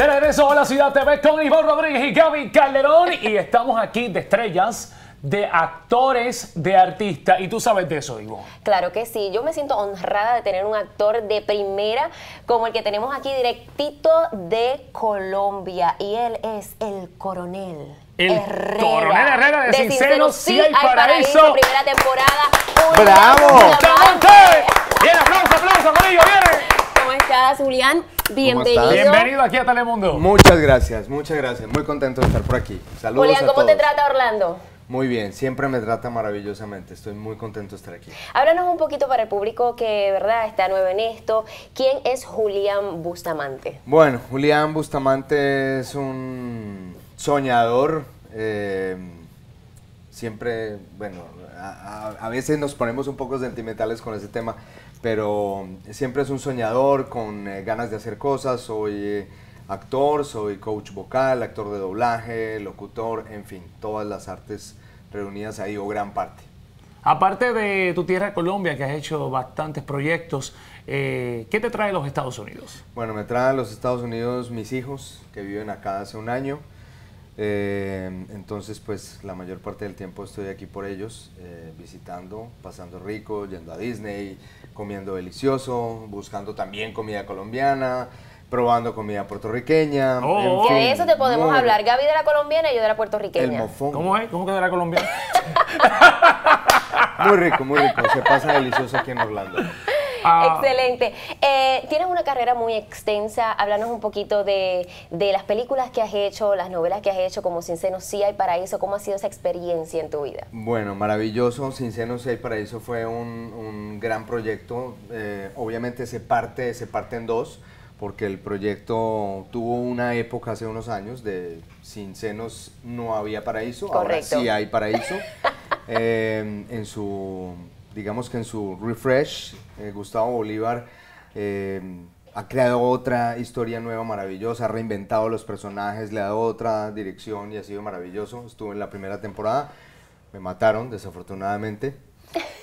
De regreso a la Ciudad TV con Iván Rodríguez y Gaby Calderón y estamos aquí de estrellas de actores, de artistas. Y tú sabes de eso, Ivonne. Claro que sí. Yo me siento honrada de tener un actor de primera como el que tenemos aquí directito de Colombia. Y él es el coronel. El coronel Herrera de, de Sincero, sí, al paraíso. Primera temporada. ¡Bravo! ¡Bien, aplauso, aplauso, ello ¡Bien! Julián, bienvenido. Bienvenido aquí a Telemundo. Muchas gracias, muchas gracias. Muy contento de estar por aquí. Saludos. Julián, ¿cómo te trata Orlando? Muy bien, siempre me trata maravillosamente, estoy muy contento de estar aquí. Háblanos un poquito para el público que verdad está nuevo en esto, ¿quién es Julián Bustamante? Bueno, Julián Bustamante es un soñador, eh, siempre, bueno, a, veces nos ponemos un poco sentimentales con ese tema, pero siempre es un soñador con eh, ganas de hacer cosas, soy eh, actor, soy coach vocal, actor de doblaje, locutor, en fin, todas las artes reunidas ahí o gran parte. Aparte de tu tierra Colombia, que has hecho bastantes proyectos, eh, ¿qué te trae los Estados Unidos? Bueno, me trae a los Estados Unidos mis hijos, que viven acá hace un año. Eh, entonces, pues la mayor parte del tiempo estoy aquí por ellos, eh, visitando, pasando rico, yendo a Disney, comiendo delicioso, buscando también comida colombiana, probando comida puertorriqueña. Oh, de eso te podemos hablar. Gaby de la colombiana y yo de la puertorriqueña. ¿Cómo es? ¿Cómo que de la colombiana? muy rico, muy rico. Se pasa delicioso aquí en Orlando. Ah. Excelente. Eh, tienes una carrera muy extensa. Háblanos un poquito de, las películas que has hecho, las novelas que has hecho, como Sin Senos Sí hay Paraíso. ¿Cómo ha sido esa experiencia en tu vida? Bueno, maravilloso. Sin Senos Sí hay Paraíso fue un, gran proyecto. Eh, obviamente se parte, se parte en dos porque el proyecto tuvo una época hace unos años de sin senos no había paraíso, Correcto. ahora sí hay paraíso. Eh, en su digamos que en su refresh, eh, Gustavo Bolívar eh, ha creado otra historia nueva, maravillosa, ha reinventado los personajes, le ha dado otra dirección y ha sido maravilloso. Estuve en la primera temporada, me mataron desafortunadamente.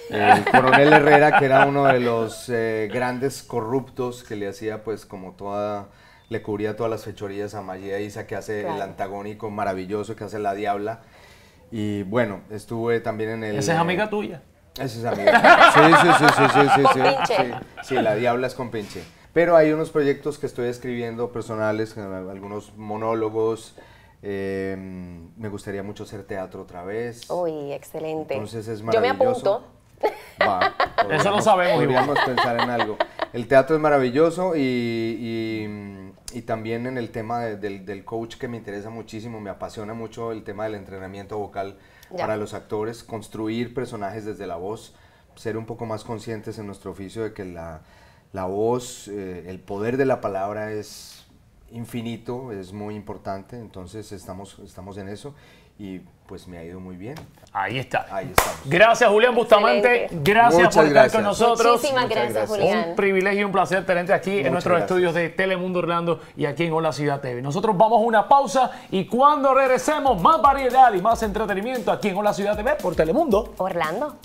El coronel Herrera, que era uno de los eh, grandes corruptos que le hacía pues como toda le cubría todas las fechorías a Magia Isa, que hace el antagónico maravilloso que hace la Diabla. Y bueno, estuve también en el. Esa es amiga tuya. Ese es amigo. Sí, sí, sí, sí, sí, sí, sí, la diabla es con pinche. Pero hay unos proyectos que estoy escribiendo personales, algunos monólogos. Eh, me gustaría mucho hacer teatro otra vez. Uy, excelente. Entonces es maravilloso. Yo me apunto. Eso no sabemos. Podríamos pensar en algo. El teatro es maravilloso y y también en el tema del, coach que me interesa muchísimo, me apasiona mucho el tema del entrenamiento vocal para los actores, construir personajes desde la voz, ser un poco más conscientes en nuestro oficio de que la, voz, eh, el poder de la palabra es infinito es muy importante, entonces estamos, estamos en eso y pues me ha ido muy bien. Ahí está. Ahí Gracias, Julián Bustamante. Gracias por estar con nosotros. Muchísimas gracias, Julián. Un privilegio y un placer tenerte aquí en nuestros estudios de Telemundo Orlando y aquí en Hola Ciudad TV. Nosotros vamos a una pausa y cuando regresemos, más variedad y más entretenimiento aquí en Hola Ciudad TV por Telemundo. Orlando.